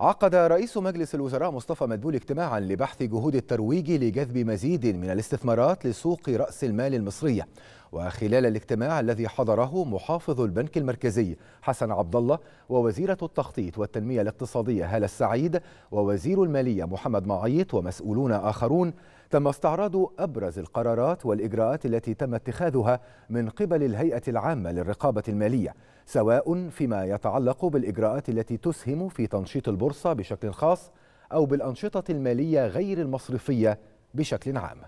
عقد رئيس مجلس الوزراء مصطفى مدبول اجتماعا لبحث جهود الترويج لجذب مزيد من الاستثمارات لسوق رأس المال المصرية وخلال الاجتماع الذي حضره محافظ البنك المركزي حسن عبد الله ووزيرة التخطيط والتنمية الاقتصادية هالة السعيد ووزير المالية محمد معيط ومسؤولون آخرون تم استعراض أبرز القرارات والإجراءات التي تم اتخاذها من قبل الهيئة العامة للرقابة المالية سواء فيما يتعلق بالإجراءات التي تسهم في تنشيط البورصة بشكل خاص أو بالأنشطة المالية غير المصرفية بشكل عام